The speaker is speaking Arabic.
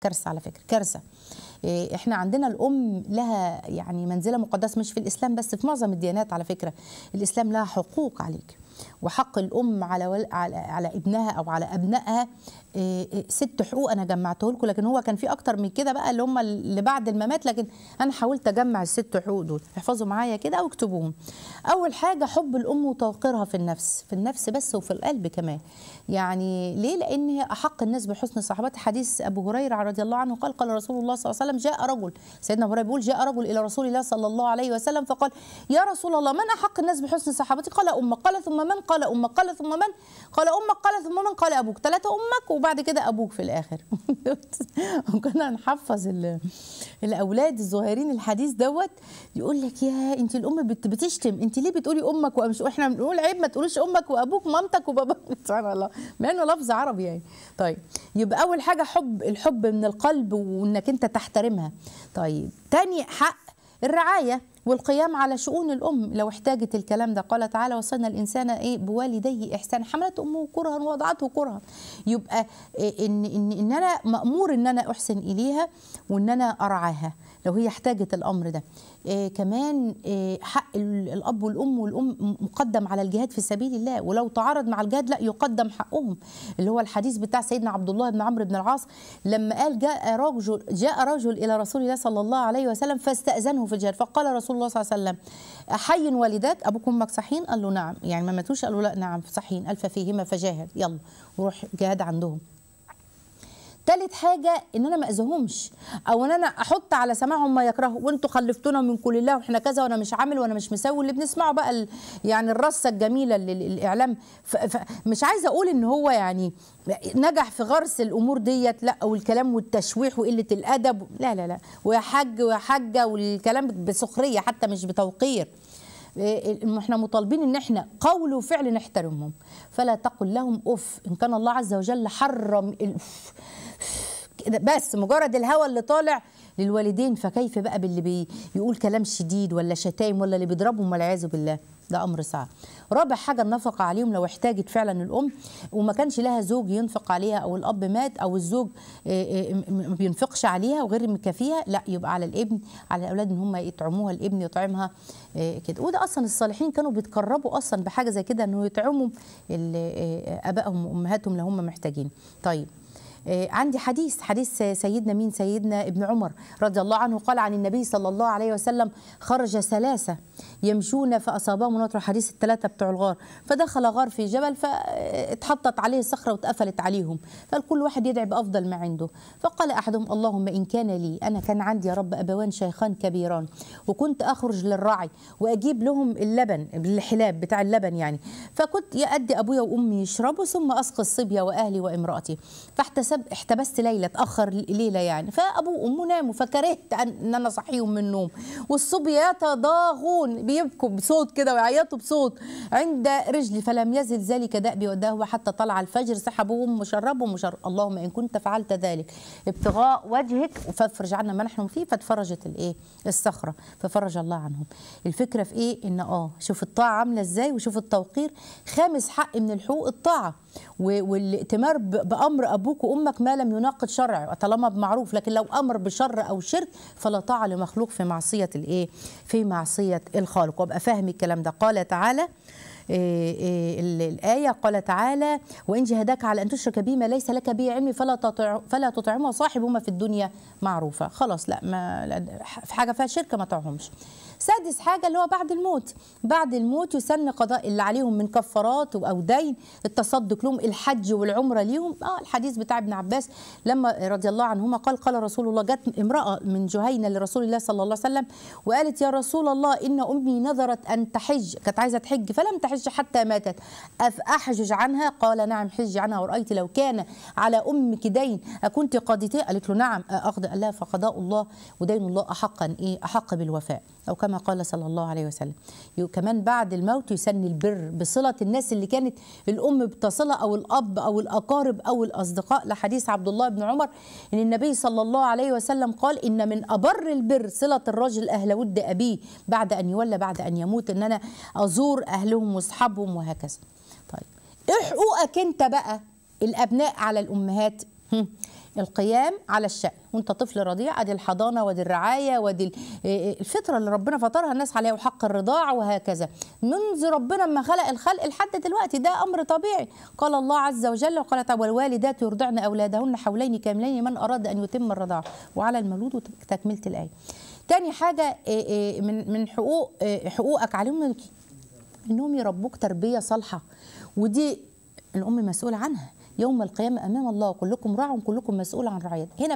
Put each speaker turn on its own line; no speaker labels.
كارثه على فكره كارثه آه، احنا عندنا الام لها يعني منزله مقدسه مش في الاسلام بس في معظم الديانات على فكره الاسلام لها حقوق عليك وحق الام على ول... على... على ابنها او على ابنائها آه، آه، ست حقوق انا جمعته لكم لكن هو كان في اكتر من كده بقى اللي هم اللي بعد الممات لكن انا حاولت اجمع الست حقوق دول احفظوا معايا كده او اكتبوهم اول حاجه حب الام وتوقيرها في النفس في النفس بس وفي القلب كمان يعني ليه لان هي احق الناس بحسن صحبات حديث ابو هريره رضي الله عنه قال قال رسول الله صلى الله عليه وسلم جاء رجل سيدنا ابو هريره بيقول جاء رجل الى رسول الله صلى الله عليه وسلم فقال يا رسول الله من احق الناس بحسن صحبتي قال امك قال ثم من قال امك قال ثم من قال امك قال ثم من قال ابوك ثلاثه امك وبعد كده ابوك في الاخر وكنا نحفظ الاولاد الصغيرين الحديث دوت يقول لك يا انت الام بتشتم انت ليه بتقولي امك ومش احنا بنقول عيب ما تقولوش امك وابوك مامتك وباباك سبحان الله مع انه لفظ عربي يعني طيب يبقى اول حاجه حب الحب من القلب وانك انت تحترمها طيب تاني حق الرعايه والقيام على شؤون الام لو احتاجت الكلام ده قال تعالى وصلنا الانسان ايه بوالديه احسان حملت امه كرها ووضعته كرها يبقى إيه، ان ان ان انا مامور ان انا احسن اليها وان انا ارعاها لو هي احتاجت الامر ده إيه كمان إيه حق الاب والام والام مقدم على الجهاد في سبيل الله ولو تعارض مع الجهاد لا يقدم حقهم اللي هو الحديث بتاع سيدنا عبد الله بن عمرو بن العاص لما قال جاء رجل جاء رجل الى رسول الله صلى الله عليه وسلم فاستاذنه في الجهاد فقال رسول الله صلى الله عليه وسلم حي والداك ابوكم صحين قال له نعم يعني ما ماتوش قال له لا نعم صحين الف فيهما فجاهد يلا وروح جهاد عندهم تالت حاجه ان انا ما اذاهمش او ان انا احط على سماعهم ما يكرهوا وانتوا خلفتونا من كل الله واحنا كذا وانا مش عامل وانا مش مسوي اللي بنسمعه بقى ال... يعني الرصه الجميله اللي الاعلام ف... ف... مش عايزه اقول ان هو يعني نجح في غرس الامور ديت لا والكلام والتشويح وقله الادب لا لا لا ويا حاج ويا حاجه والكلام بسخريه حتى مش بتوقير إيه، احنا مطالبين ان احنا قول وفعل نحترمهم فلا تقل لهم اف ان كان الله عز وجل حرم بس مجرد الهوى اللي طالع للوالدين فكيف بقى باللي بيقول كلام شديد ولا شتايم ولا اللي بيضربهم والعياذ بالله ده امر صعب رابع حاجه النفقه عليهم لو احتاجت فعلا الام وما كانش لها زوج ينفق عليها او الاب مات او الزوج آه، آه، ما بينفقش عليها وغير مكافيها لا يبقى على الابن على الاولاد ان هم يطعموها الابن يطعمها آه، كده وده اصلا الصالحين كانوا بيتقربوا اصلا بحاجه زي كده انه يطعموا ابائهم وامهاتهم لو هم محتاجين طيب آه، عندي حديث حديث سيدنا مين سيدنا ابن عمر رضي الله عنه قال عن النبي صلى الله عليه وسلم خرج ثلاثة يمشون فأصابهم نطر حديث الثلاثة بتوع الغار فدخل غار في جبل فاتحطت عليه صخرة واتقفلت عليهم فالكل واحد يدعي بأفضل ما عنده فقال أحدهم اللهم إن كان لي أنا كان عندي يا رب أبوان شيخان كبيران وكنت أخرج للرعي وأجيب لهم اللبن الحلاب بتاع اللبن يعني فكنت يأدي أبويا وأمي يشربوا ثم أسقي الصبية وأهلي وامرأتي فاحتسب حسب احتبست ليلة تأخر ليلة يعني فأبوه وأمه ناموا فكرهت أن أنا صحيهم من النوم والصبي يتضاغون بيبكوا بصوت كده ويعيطوا بصوت عند رجلي فلم يزل ذلك دأبي ودهوة حتى طلع الفجر أمه وشربهم وشرب اللهم إن كنت فعلت ذلك ابتغاء وجهك فافرج عنا ما نحن فيه فتفرجت الإيه الصخرة ففرج الله عنهم الفكرة في إيه إن آه شوف الطاعة عاملة إزاي وشوف التوقير خامس حق من الحقوق الطاعة والائتمار بامر ابوك وامك ما لم يناقض شرع طالما بمعروف لكن لو امر بشر او شرك فلا طاعه لمخلوق في معصيه الايه في معصيه الخالق وابقى فاهم الكلام ده قال تعالى آه، آه، الآية قال تعالى وإن جهداك على أن تشرك بما ما ليس لك به علم فلا تطع فلا تطعمها صاحبهما في الدنيا معروفة خلاص لا ما في حاجة فيها شركة ما تعهمش سادس حاجة اللي هو بعد الموت بعد الموت يسن قضاء اللي عليهم من كفارات أو دين التصدق لهم الحج والعمرة ليهم آه الحديث بتاع ابن عباس لما رضي الله عنهما قال قال رسول الله جت امرأة من جهينة لرسول الله صلى الله عليه وسلم وقالت يا رسول الله إن أمي نذرت أن تحج كانت عايزة تحج فلم تحج حتى ماتت أفأحجج عنها قال نعم حج عنها ورأيت لو كان على أمك دين أكنت قضيتيه قالت له نعم أقضي قال لها فقضاء الله ودين الله أحقا إيه أحق بالوفاء أو كما قال صلى الله عليه وسلم كمان بعد الموت يسن البر بصلة الناس اللي كانت الأم بتصلة أو الأب أو الأقارب أو الأصدقاء لحديث عبد الله بن عمر إن النبي صلى الله عليه وسلم قال إن من أبر البر صلة الرجل أهل ود أبيه بعد أن يولى بعد أن يموت إن أنا أزور أهلهم وأصحابهم وهكذا طيب إيه حقوقك أنت بقى الأبناء على الأمهات القيام على الشأن وانت طفل رضيع ادي الحضانه وادي الرعايه وادي إيه، إيه، الفطره اللي ربنا فطرها الناس عليها وحق الرضاع وهكذا منذ ربنا ما خلق الخلق لحد دلوقتي ده امر طبيعي قال الله عز وجل وقال تعالى والوالدات يرضعن اولادهن حولين كاملين من اراد ان يتم الرضاعه وعلى المولود تكمله الايه تاني حاجه إيه، من من حقوق حقوقك عليهم انهم يربوك تربيه صالحه ودي الام مسؤوله عنها يوم القيامة أمام الله كلكم راع كلكم مسؤول عن رعيته هنا